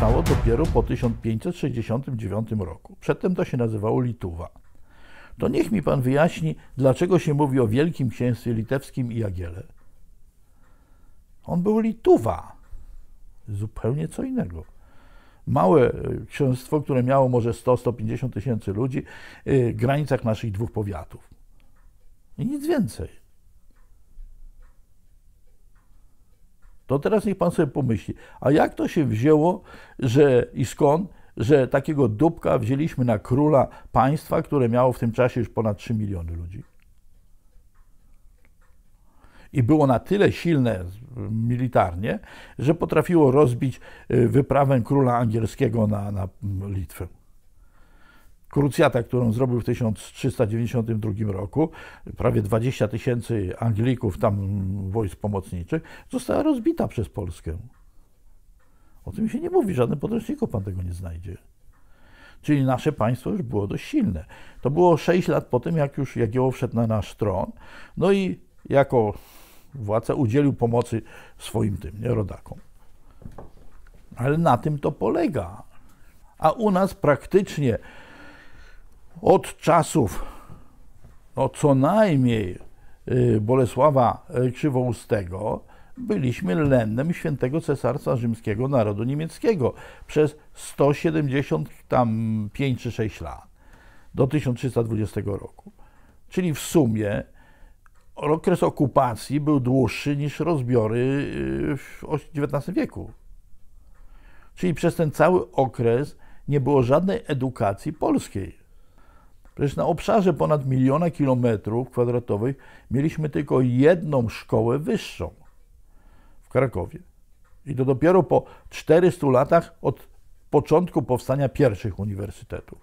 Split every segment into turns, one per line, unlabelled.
powstało dopiero po 1569 roku. Przedtem to się nazywało Lituwa. To niech mi pan wyjaśni, dlaczego się mówi o Wielkim Księstwie Litewskim i Jagiele. On był Lituwa. Zupełnie co innego. Małe e, księstwo, które miało może 100-150 tysięcy ludzi, e, w granicach naszych dwóch powiatów. I nic więcej. To teraz niech pan sobie pomyśli, a jak to się wzięło, że i skąd, że takiego dupka wzięliśmy na króla państwa, które miało w tym czasie już ponad 3 miliony ludzi. I było na tyle silne militarnie, że potrafiło rozbić e, wyprawę króla angielskiego na, na Litwę krucjata, którą zrobił w 1392 roku, prawie 20 tysięcy Anglików, tam wojsk pomocniczych, została rozbita przez Polskę. O tym się nie mówi, w żadnym podręczniku pan tego nie znajdzie. Czyli nasze państwo już było dość silne. To było 6 lat po tym, jak już Jagiełło wszedł na nasz tron, no i jako władca udzielił pomocy swoim tym, nie, rodakom. Ale na tym to polega. A u nas praktycznie od czasów no co najmniej y, Bolesława y, Krzywoustego byliśmy lennem świętego cesarstwa rzymskiego narodu niemieckiego przez 175 czy 6 lat do 1320 roku. Czyli w sumie okres okupacji był dłuższy niż rozbiory y, w XIX wieku. Czyli przez ten cały okres nie było żadnej edukacji polskiej. Przecież na obszarze ponad miliona kilometrów kwadratowych mieliśmy tylko jedną szkołę wyższą w Krakowie. I to dopiero po 400 latach od początku powstania pierwszych uniwersytetów.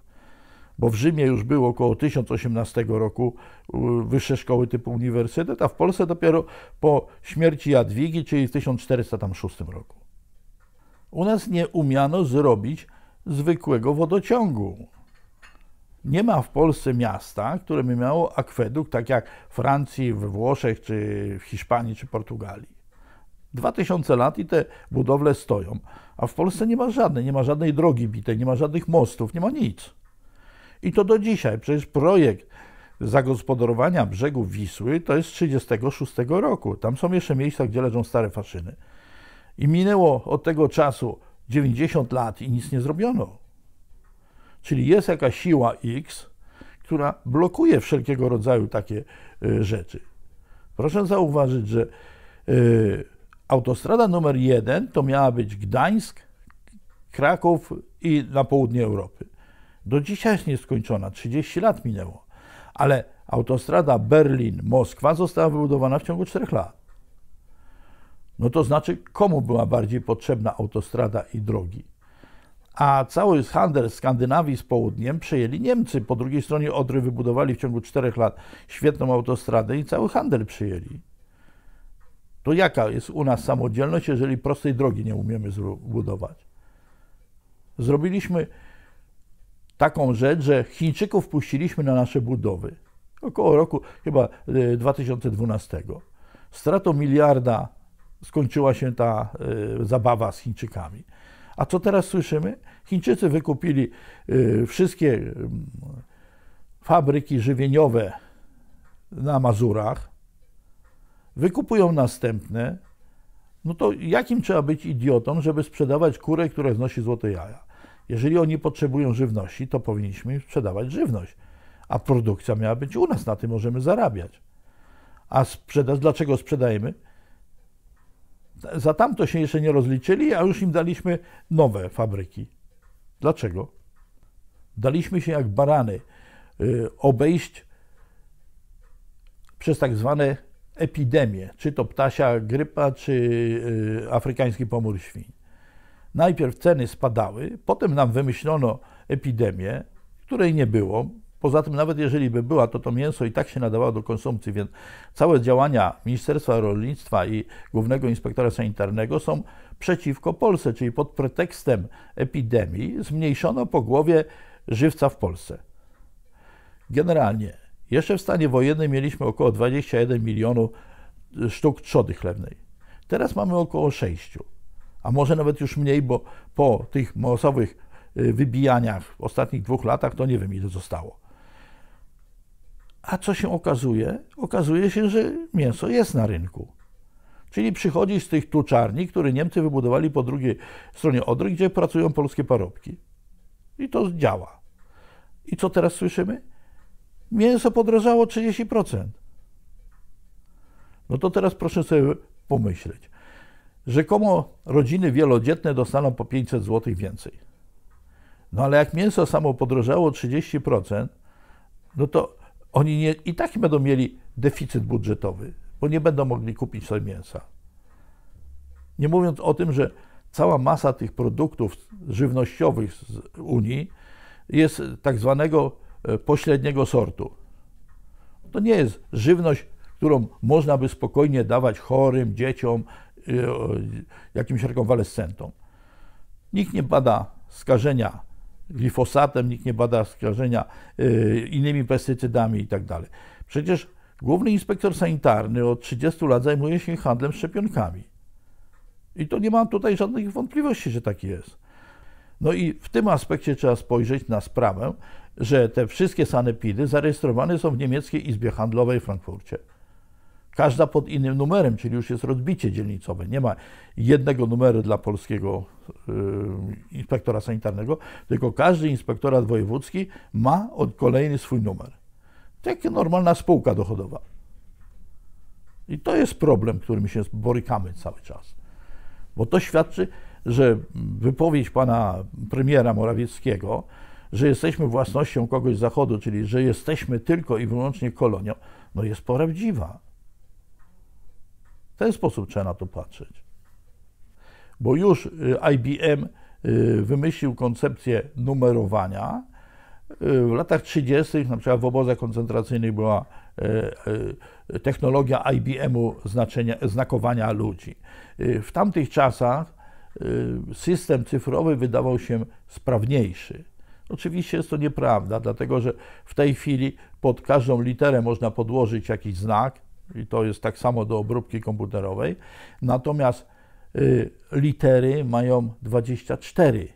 Bo w Rzymie już było około 1018 roku wyższe szkoły typu uniwersytet, a w Polsce dopiero po śmierci Jadwigi, czyli w 1406 roku. U nas nie umiano zrobić zwykłego wodociągu nie ma w Polsce miasta, które by miało akwedukt, tak jak w Francji, we Włoszech, czy w Hiszpanii, czy Portugalii. 2000 lat i te budowle stoją. A w Polsce nie ma żadnej, nie ma żadnej drogi bitej, nie ma żadnych mostów, nie ma nic. I to do dzisiaj. Przecież projekt zagospodarowania brzegów Wisły to jest 1936 roku. Tam są jeszcze miejsca, gdzie leżą stare faszyny. I minęło od tego czasu 90 lat i nic nie zrobiono. Czyli jest jakaś siła X, która blokuje wszelkiego rodzaju takie y, rzeczy. Proszę zauważyć, że y, autostrada numer jeden to miała być Gdańsk, Kraków i na południe Europy. Do dzisiaj jest nieskończona, 30 lat minęło, ale autostrada Berlin-Moskwa została wybudowana w ciągu 4 lat. No to znaczy, komu była bardziej potrzebna autostrada i drogi? a cały handel Skandynawii z południem przejęli Niemcy. Po drugiej stronie Odry wybudowali w ciągu czterech lat świetną autostradę i cały handel przyjęli. To jaka jest u nas samodzielność, jeżeli prostej drogi nie umiemy zbudować? Zrobiliśmy taką rzecz, że Chińczyków puściliśmy na nasze budowy. Około roku chyba 2012. Y, Stratą miliarda skończyła się ta y, zabawa z Chińczykami. A co teraz słyszymy? Chińczycy wykupili y, wszystkie y, fabryki żywieniowe na Mazurach, wykupują następne. No to jakim trzeba być idiotą, żeby sprzedawać kurę, która znosi złote jaja? Jeżeli oni potrzebują żywności, to powinniśmy im sprzedawać żywność. A produkcja miała być u nas, na tym możemy zarabiać. A sprzedaż, dlaczego sprzedajemy? Za tamto się jeszcze nie rozliczyli, a już im daliśmy nowe fabryki. Dlaczego? Daliśmy się jak barany y, obejść przez tak zwane epidemie, czy to ptasia grypa, czy y, afrykański pomór świń. Najpierw ceny spadały, potem nam wymyślono epidemię, której nie było, Poza tym, nawet jeżeli by była, to to mięso i tak się nadawało do konsumpcji, więc całe działania Ministerstwa Rolnictwa i Głównego Inspektora Sanitarnego są przeciwko Polsce, czyli pod pretekstem epidemii zmniejszono po głowie żywca w Polsce. Generalnie, jeszcze w stanie wojennym mieliśmy około 21 milionów y, sztuk trzody chlewnej. Teraz mamy około 6, a może nawet już mniej, bo po tych masowych y, wybijaniach w ostatnich dwóch latach to nie wiem ile zostało. A co się okazuje? Okazuje się, że mięso jest na rynku. Czyli przychodzi z tych tuczarni, które Niemcy wybudowali po drugiej stronie Odry, gdzie pracują polskie parobki. I to działa. I co teraz słyszymy? Mięso podrożało 30%. No to teraz proszę sobie pomyśleć. Rzekomo rodziny wielodzietne dostaną po 500 zł więcej. No ale jak mięso samo podrożało 30%, no to oni nie, i tak będą mieli deficyt budżetowy, bo nie będą mogli kupić sobie mięsa. Nie mówiąc o tym, że cała masa tych produktów żywnościowych z Unii jest tak zwanego e, pośredniego sortu. To nie jest żywność, którą można by spokojnie dawać chorym, dzieciom, e, jakimś rekonwalescentom. Nikt nie bada skażenia glifosatem, nikt nie bada skażenia y, innymi pestycydami itd. Tak Przecież główny inspektor sanitarny od 30 lat zajmuje się handlem szczepionkami. I to nie mam tutaj żadnych wątpliwości, że tak jest. No i w tym aspekcie trzeba spojrzeć na sprawę, że te wszystkie sanepidy zarejestrowane są w niemieckiej izbie handlowej w Frankfurcie. Każda pod innym numerem, czyli już jest rozbicie dzielnicowe. Nie ma jednego numeru dla polskiego y, inspektora sanitarnego, tylko każdy inspektorat wojewódzki ma od kolejny swój numer. Tak normalna spółka dochodowa. I to jest problem, którym się borykamy cały czas. Bo to świadczy, że wypowiedź pana premiera Morawieckiego, że jesteśmy własnością kogoś z Zachodu, czyli że jesteśmy tylko i wyłącznie kolonią, no jest prawdziwa. W ten sposób trzeba na to patrzeć. Bo już y, IBM y, wymyślił koncepcję numerowania. Y, w latach 30., na przykład w obozach koncentracyjnych, była technologia IBM-u znakowania ludzi. W tamtych czasach system cyfrowy wydawał się sprawniejszy. Oczywiście jest to nieprawda, dlatego że w tej chwili pod każdą literę można podłożyć jakiś znak, i to jest tak samo do obróbki komputerowej. Natomiast y, litery mają 24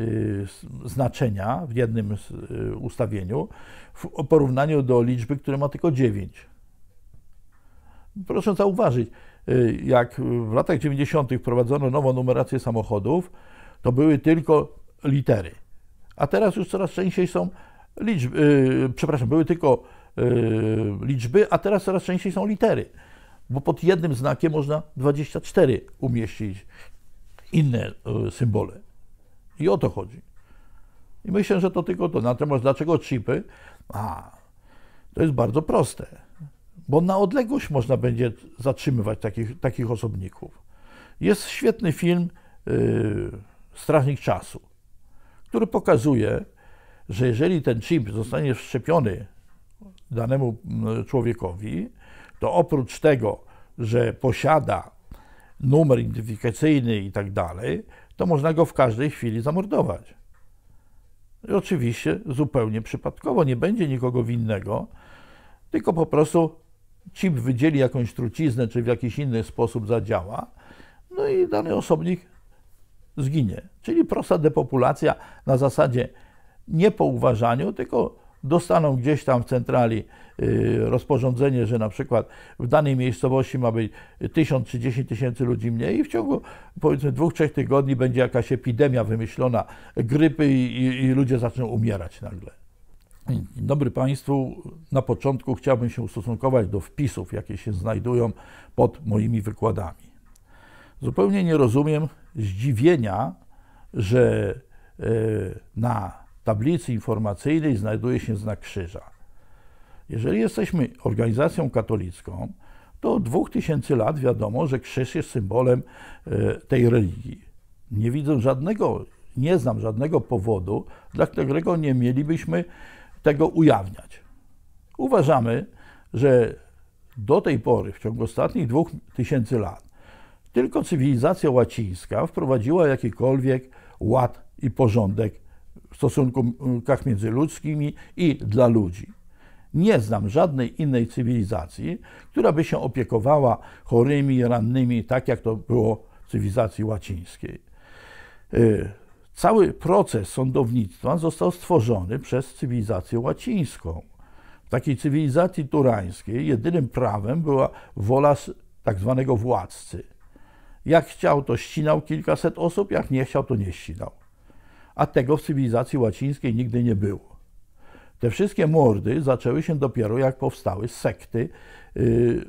y, znaczenia w jednym y, ustawieniu w porównaniu do liczby, która ma tylko 9. Proszę zauważyć, jak w latach 90. wprowadzono nową numerację samochodów, to były tylko litery. A teraz już coraz częściej są liczby, przepraszam, były tylko Y, liczby, a teraz coraz częściej są litery, bo pod jednym znakiem można 24 umieścić inne y, symbole. I o to chodzi. I myślę, że to tylko to. Natomiast dlaczego chipy? A, to jest bardzo proste, bo na odległość można będzie zatrzymywać takich, takich osobników. Jest świetny film yy, Strażnik Czasu, który pokazuje, że jeżeli ten chip zostanie wszczepiony danemu mm, człowiekowi, to oprócz tego, że posiada numer identyfikacyjny i tak dalej, to można go w każdej chwili zamordować. I oczywiście zupełnie przypadkowo, nie będzie nikogo winnego, tylko po prostu chip wydzieli jakąś truciznę, czy w jakiś inny sposób zadziała, no i dany osobnik zginie. Czyli prosta depopulacja na zasadzie nie po uważaniu, tylko dostaną gdzieś tam w centrali y, rozporządzenie, że na przykład w danej miejscowości ma być 1000 czy 10 tysięcy ludzi mniej i w ciągu powiedzmy dwóch, trzech tygodni będzie jakaś epidemia wymyślona grypy i, i, i ludzie zaczną umierać nagle. Dobry Państwu, na początku chciałbym się ustosunkować do wpisów, jakie się znajdują pod moimi wykładami. Zupełnie nie rozumiem zdziwienia, że y, na tablicy informacyjnej znajduje się znak krzyża. Jeżeli jesteśmy organizacją katolicką, to od 2000 lat wiadomo, że krzyż jest symbolem e, tej religii. Nie widzę żadnego, nie znam żadnego powodu, dla którego nie mielibyśmy tego ujawniać. Uważamy, że do tej pory, w ciągu ostatnich 2000 lat, tylko cywilizacja łacińska wprowadziła jakikolwiek ład i porządek w stosunkach międzyludzkimi i dla ludzi. Nie znam żadnej innej cywilizacji, która by się opiekowała chorymi, rannymi, tak jak to było w cywilizacji łacińskiej. Y, cały proces sądownictwa został stworzony przez cywilizację łacińską. W takiej cywilizacji turańskiej jedynym prawem była wola tak zwanego władcy. Jak chciał, to ścinał kilkaset osób, jak nie chciał, to nie ścinał a tego w cywilizacji łacińskiej nigdy nie było. Te wszystkie mordy zaczęły się dopiero jak powstały sekty y,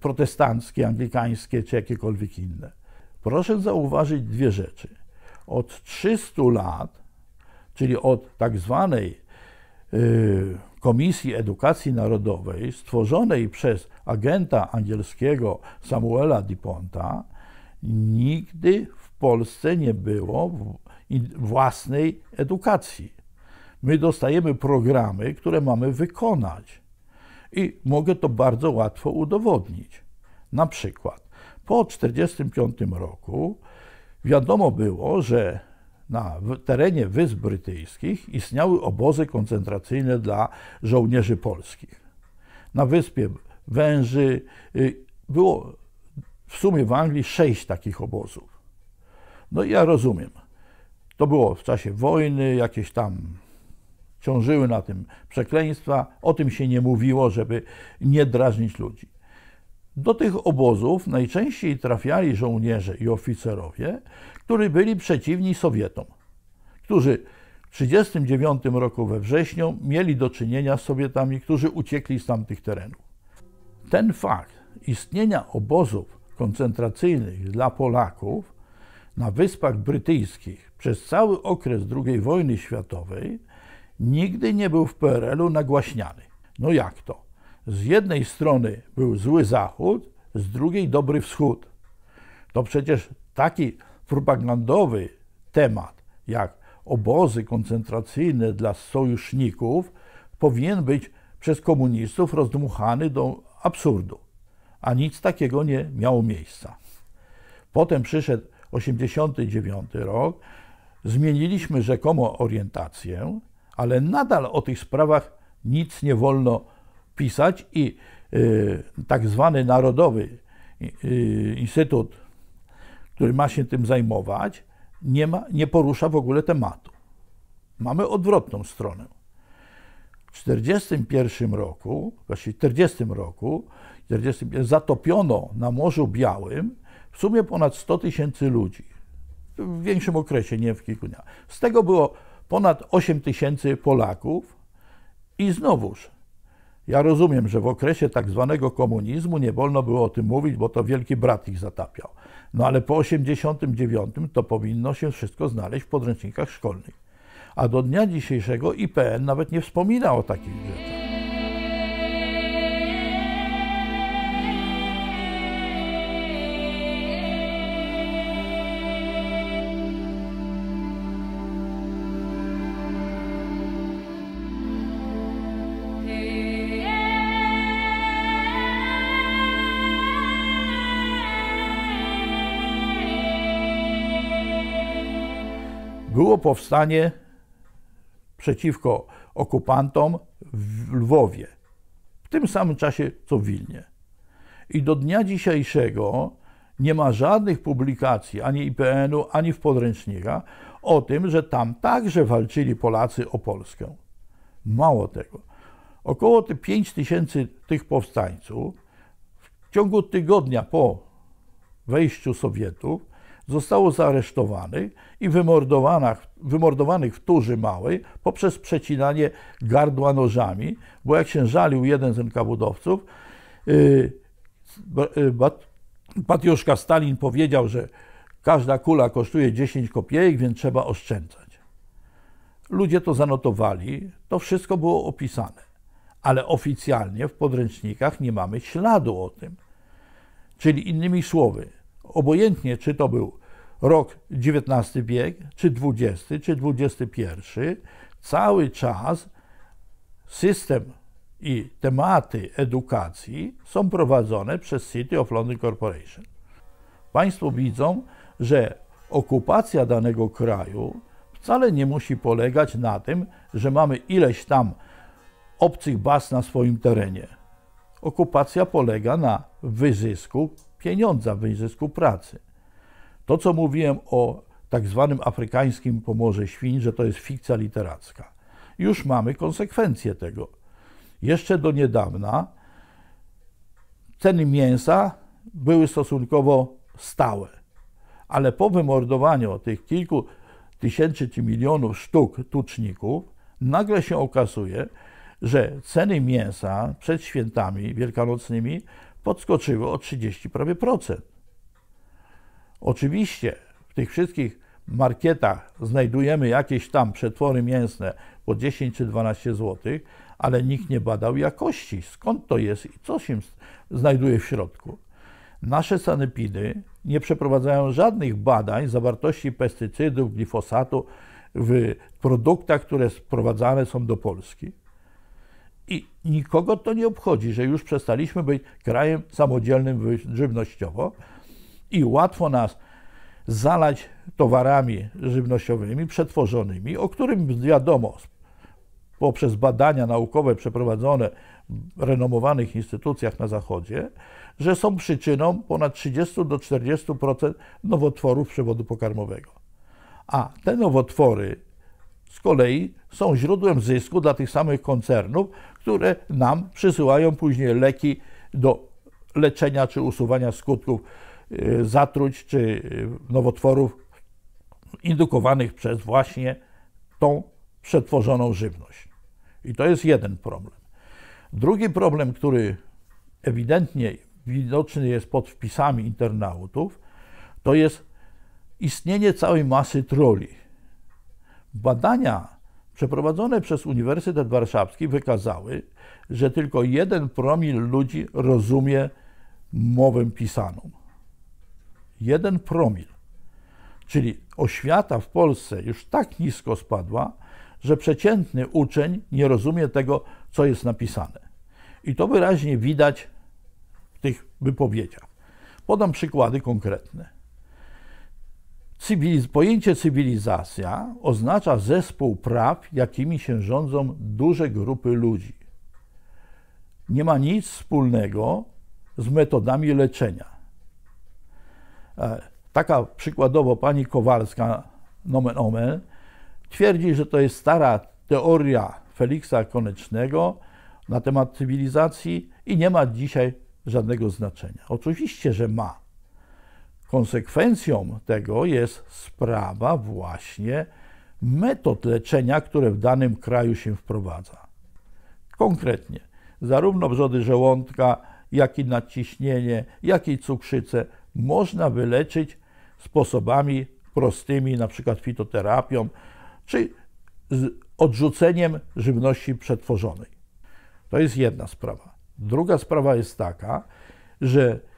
protestanckie, anglikańskie czy jakiekolwiek inne. Proszę zauważyć dwie rzeczy. Od 300 lat, czyli od tak zwanej y, Komisji Edukacji Narodowej stworzonej przez agenta angielskiego Samuela Diponta, nigdy w Polsce nie było własnej edukacji. My dostajemy programy, które mamy wykonać. I mogę to bardzo łatwo udowodnić. Na przykład, po 1945 roku wiadomo było, że na terenie Wysp Brytyjskich istniały obozy koncentracyjne dla żołnierzy polskich. Na wyspie Węży y, było w sumie w Anglii sześć takich obozów. No i ja rozumiem, to było w czasie wojny, jakieś tam ciążyły na tym przekleństwa. O tym się nie mówiło, żeby nie drażnić ludzi. Do tych obozów najczęściej trafiali żołnierze i oficerowie, którzy byli przeciwni Sowietom, którzy w 1939 roku we wrześniu mieli do czynienia z Sowietami, którzy uciekli z tamtych terenów. Ten fakt istnienia obozów koncentracyjnych dla Polaków na Wyspach Brytyjskich przez cały okres II wojny światowej nigdy nie był w PRL-u nagłaśniany. No jak to? Z jednej strony był zły Zachód, z drugiej dobry Wschód. To przecież taki propagandowy temat jak obozy koncentracyjne dla sojuszników powinien być przez komunistów rozdmuchany do absurdu, a nic takiego nie miało miejsca. Potem przyszedł 89 rok, Zmieniliśmy rzekomo orientację, ale nadal o tych sprawach nic nie wolno pisać i y, tak zwany Narodowy y, y Instytut, który ma się tym zajmować, nie, ma, nie porusza w ogóle tematu. Mamy odwrotną stronę. W 1941 roku, właściwie w 40 roku, 40, zatopiono na Morzu Białym w sumie ponad 100 tysięcy ludzi w większym okresie, nie w kilku dniach. Z tego było ponad 8 tysięcy Polaków i znowuż, ja rozumiem, że w okresie tak zwanego komunizmu nie wolno było o tym mówić, bo to wielki brat ich zatapiał. No ale po 89 to powinno się wszystko znaleźć w podręcznikach szkolnych. A do dnia dzisiejszego IPN nawet nie wspomina o takich rzeczach. było powstanie przeciwko okupantom w Lwowie, w tym samym czasie co w Wilnie. I do dnia dzisiejszego nie ma żadnych publikacji ani IPN-u, ani w podręcznika o tym, że tam także walczyli Polacy o Polskę. Mało tego. Około 5 tysięcy tych powstańców w ciągu tygodnia po wejściu Sowietów zostało zaaresztowanych i wymordowanych, wymordowanych w Turzy Małej poprzez przecinanie gardła nożami, bo jak się żalił jeden z NKWD-owców, y, y, Stalin powiedział, że każda kula kosztuje 10 kopiejek, więc trzeba oszczędzać. Ludzie to zanotowali, to wszystko było opisane, ale oficjalnie w podręcznikach nie mamy śladu o tym. Czyli innymi słowy, obojętnie czy to był rok XIX wiek, czy XX, czy XXI, cały czas system i tematy edukacji są prowadzone przez City of London Corporation. Państwo widzą, że okupacja danego kraju wcale nie musi polegać na tym, że mamy ileś tam obcych baz na swoim terenie. Okupacja polega na wyzysku pieniądza, w wyzysku pracy. To, co mówiłem o tak zwanym afrykańskim pomorze świń, że to jest fikcja literacka. Już mamy konsekwencje tego. Jeszcze do niedawna ceny mięsa były stosunkowo stałe, ale po wymordowaniu tych kilku tysięcy czy milionów sztuk tuczników, nagle się okazuje, że ceny mięsa przed świętami wielkanocnymi Podskoczyły o 30 prawie procent. Oczywiście w tych wszystkich marketach znajdujemy jakieś tam przetwory mięsne po 10 czy 12 zł, ale nikt nie badał jakości, skąd to jest i co się znajduje w środku. Nasze sanepidy nie przeprowadzają żadnych badań zawartości pestycydów, glifosatu w produktach, które sprowadzane są do Polski. I nikogo to nie obchodzi, że już przestaliśmy być krajem samodzielnym żywnościowo i łatwo nas zalać towarami żywnościowymi, przetworzonymi, o którym wiadomo poprzez badania naukowe przeprowadzone w renomowanych instytucjach na Zachodzie, że są przyczyną ponad 30 do 40% nowotworów przewodu pokarmowego. A te nowotwory z kolei są źródłem zysku dla tych samych koncernów, które nam przysyłają później leki do leczenia czy usuwania skutków y, zatruć czy y, nowotworów indukowanych przez właśnie tą przetworzoną żywność. I to jest jeden problem. Drugi problem, który ewidentnie widoczny jest pod wpisami internautów, to jest istnienie całej masy troli Badania przeprowadzone przez Uniwersytet Warszawski wykazały, że tylko jeden promil ludzi rozumie mowę pisaną. Jeden promil. Czyli oświata w Polsce już tak nisko spadła, że przeciętny uczeń nie rozumie tego, co jest napisane. I to wyraźnie widać w tych wypowiedziach. Podam przykłady konkretne. Cywiliz pojęcie cywilizacja oznacza zespół praw, jakimi się rządzą duże grupy ludzi. Nie ma nic wspólnego z metodami leczenia. E, taka przykładowo pani Kowalska, nomen omen, twierdzi, że to jest stara teoria Feliksa Konecznego na temat cywilizacji i nie ma dzisiaj żadnego znaczenia. Oczywiście, że ma. Konsekwencją tego jest sprawa właśnie metod leczenia, które w danym kraju się wprowadza. Konkretnie, zarówno wrzody żołądka, jak i nadciśnienie, jak i cukrzycę można wyleczyć sposobami prostymi, np. fitoterapią, czy z odrzuceniem żywności przetworzonej. To jest jedna sprawa. Druga sprawa jest taka, że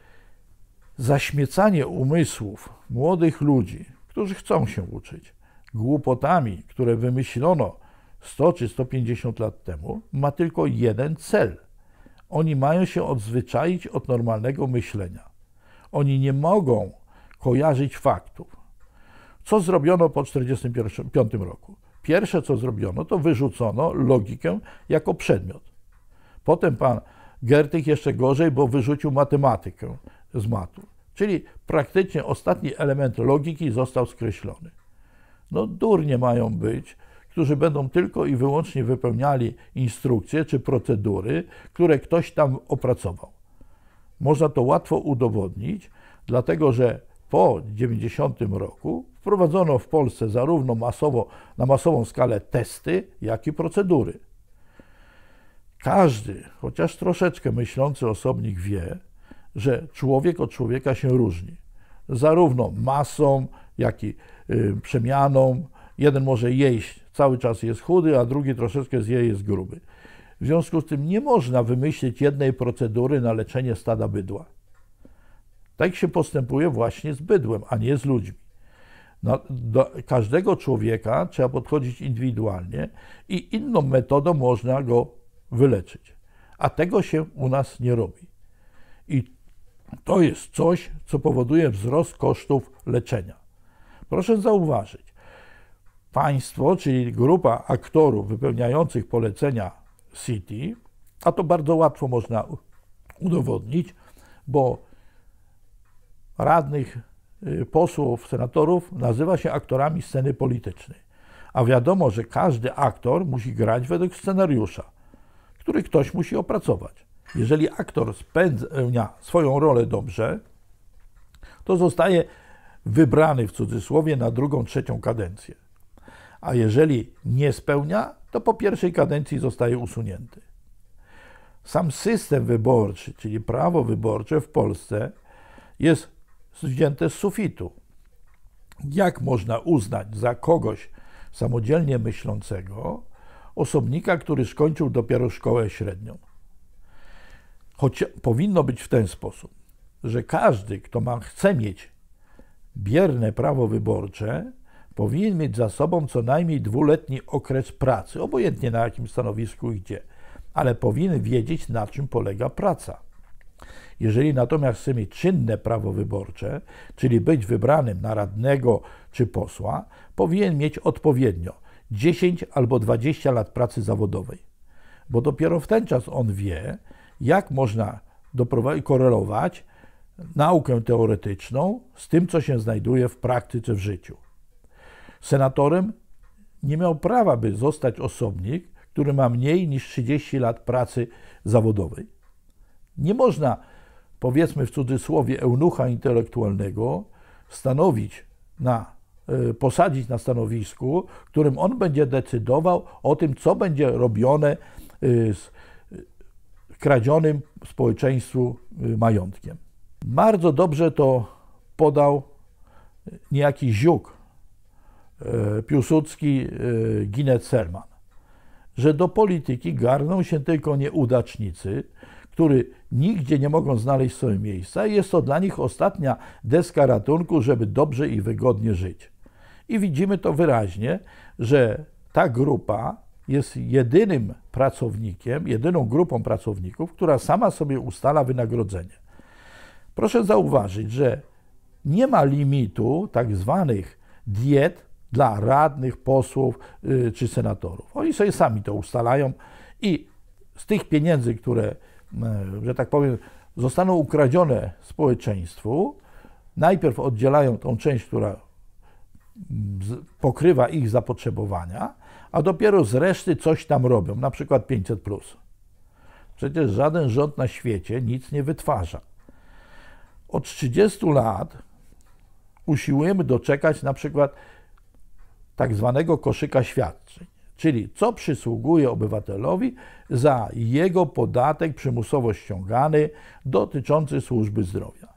Zaśmiecanie umysłów młodych ludzi, którzy chcą się uczyć, głupotami, które wymyślono 100 czy 150 lat temu, ma tylko jeden cel. Oni mają się odzwyczaić od normalnego myślenia. Oni nie mogą kojarzyć faktów. Co zrobiono po 1945 roku? Pierwsze, co zrobiono, to wyrzucono logikę jako przedmiot. Potem pan Gertych jeszcze gorzej, bo wyrzucił matematykę z matu. Czyli praktycznie ostatni element logiki został skreślony. No durnie mają być, którzy będą tylko i wyłącznie wypełniali instrukcje czy procedury, które ktoś tam opracował. Można to łatwo udowodnić, dlatego że po 90 roku wprowadzono w Polsce zarówno masowo, na masową skalę testy, jak i procedury. Każdy, chociaż troszeczkę myślący osobnik wie, że człowiek od człowieka się różni. Zarówno masą, jak i y, przemianą. Jeden może jeść, cały czas jest chudy, a drugi troszeczkę zje, jest gruby. W związku z tym nie można wymyślić jednej procedury na leczenie stada bydła. Tak się postępuje właśnie z bydłem, a nie z ludźmi. No, do każdego człowieka trzeba podchodzić indywidualnie i inną metodą można go wyleczyć. A tego się u nas nie robi. I to jest coś, co powoduje wzrost kosztów leczenia. Proszę zauważyć, państwo, czyli grupa aktorów wypełniających polecenia City, a to bardzo łatwo można udowodnić, bo radnych y, posłów, senatorów nazywa się aktorami sceny politycznej. A wiadomo, że każdy aktor musi grać według scenariusza, który ktoś musi opracować. Jeżeli aktor spełnia swoją rolę dobrze, to zostaje wybrany w cudzysłowie na drugą, trzecią kadencję. A jeżeli nie spełnia, to po pierwszej kadencji zostaje usunięty. Sam system wyborczy, czyli prawo wyborcze w Polsce jest wzięte z sufitu. Jak można uznać za kogoś samodzielnie myślącego osobnika, który skończył dopiero szkołę średnią? Choć powinno być w ten sposób, że każdy, kto ma, chce mieć bierne prawo wyborcze, powinien mieć za sobą co najmniej dwuletni okres pracy, obojętnie na jakim stanowisku idzie, ale powinien wiedzieć, na czym polega praca. Jeżeli natomiast chce mieć czynne prawo wyborcze, czyli być wybranym na radnego czy posła, powinien mieć odpowiednio 10 albo 20 lat pracy zawodowej, bo dopiero w ten czas on wie, jak można doprowadzić, korelować naukę teoretyczną z tym, co się znajduje w praktyce w życiu. Senatorem nie miał prawa, by zostać osobnik, który ma mniej niż 30 lat pracy zawodowej. Nie można, powiedzmy w cudzysłowie, eunucha intelektualnego stanowić na, e, posadzić na stanowisku, którym on będzie decydował o tym, co będzie robione e, z skradzionym społeczeństwu y, majątkiem. Bardzo dobrze to podał y, niejaki ziuk y, Piłsudski, Ginet Selman, że do polityki garną się tylko nieudacznicy, którzy nigdzie nie mogą znaleźć swojego miejsca i jest to dla nich ostatnia deska ratunku, żeby dobrze i wygodnie żyć. I widzimy to wyraźnie, że ta grupa jest jedynym pracownikiem, jedyną grupą pracowników, która sama sobie ustala wynagrodzenie. Proszę zauważyć, że nie ma limitu tak zwanych diet dla radnych, posłów y, czy senatorów. Oni sobie sami to ustalają i z tych pieniędzy, które, y, że tak powiem, zostaną ukradzione społeczeństwu, najpierw oddzielają tą część, która mm, pokrywa ich zapotrzebowania, a dopiero z reszty coś tam robią, na przykład 500. Przecież żaden rząd na świecie nic nie wytwarza. Od 30 lat usiłujemy doczekać na przykład tak zwanego koszyka świadczeń, czyli co przysługuje obywatelowi za jego podatek przymusowo ściągany dotyczący służby zdrowia.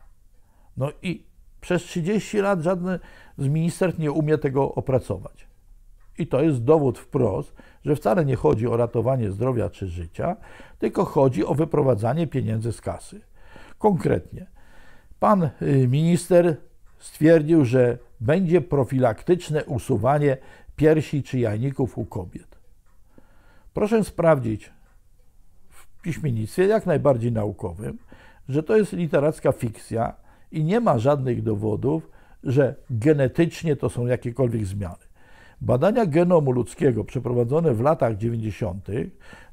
No i przez 30 lat żaden z ministerstw nie umie tego opracować. I to jest dowód wprost, że wcale nie chodzi o ratowanie zdrowia czy życia, tylko chodzi o wyprowadzanie pieniędzy z kasy. Konkretnie, pan y, minister stwierdził, że będzie profilaktyczne usuwanie piersi czy jajników u kobiet. Proszę sprawdzić w piśmiennictwie, jak najbardziej naukowym, że to jest literacka fikcja i nie ma żadnych dowodów, że genetycznie to są jakiekolwiek zmiany. Badania genomu ludzkiego przeprowadzone w latach 90.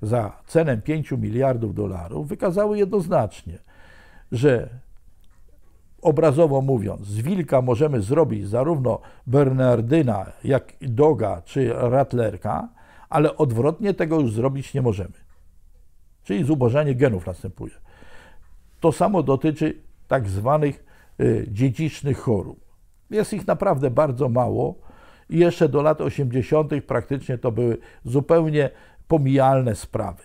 za cenę 5 miliardów dolarów wykazały jednoznacznie, że obrazowo mówiąc, z wilka możemy zrobić zarówno Bernardyna, jak i Doga czy Rattlerka, ale odwrotnie tego już zrobić nie możemy. Czyli zubożanie genów następuje. To samo dotyczy tak zwanych y, dziedzicznych chorób. Jest ich naprawdę bardzo mało i jeszcze do lat 80. praktycznie to były zupełnie pomijalne sprawy.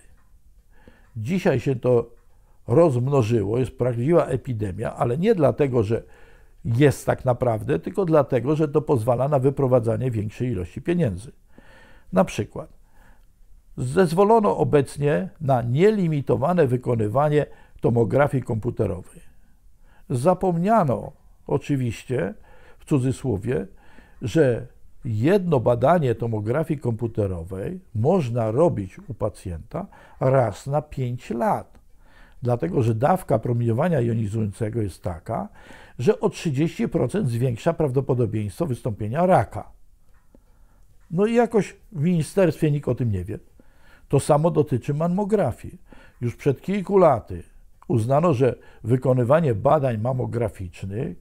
Dzisiaj się to rozmnożyło, jest prawdziwa epidemia, ale nie dlatego, że jest tak naprawdę, tylko dlatego, że to pozwala na wyprowadzanie większej ilości pieniędzy. Na przykład zezwolono obecnie na nielimitowane wykonywanie tomografii komputerowej. Zapomniano oczywiście, w cudzysłowie, że jedno badanie tomografii komputerowej można robić u pacjenta raz na 5 lat. Dlatego, że dawka promieniowania jonizującego jest taka, że o 30% zwiększa prawdopodobieństwo wystąpienia raka. No i jakoś w ministerstwie nikt o tym nie wie. To samo dotyczy mammografii. Już przed kilku laty uznano, że wykonywanie badań mammograficznych,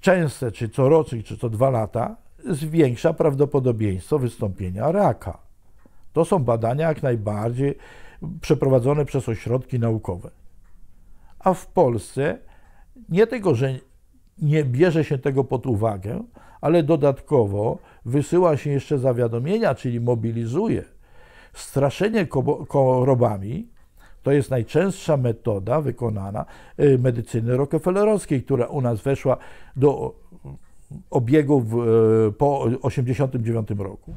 częste czy corocznych, czy co dwa lata, zwiększa prawdopodobieństwo wystąpienia raka. To są badania jak najbardziej przeprowadzone przez ośrodki naukowe. A w Polsce nie tego, że nie bierze się tego pod uwagę, ale dodatkowo wysyła się jeszcze zawiadomienia, czyli mobilizuje. Straszenie chorobami to jest najczęstsza metoda wykonana y, medycyny Rockefellerowskiej, która u nas weszła do obiegów e, po 1989 roku.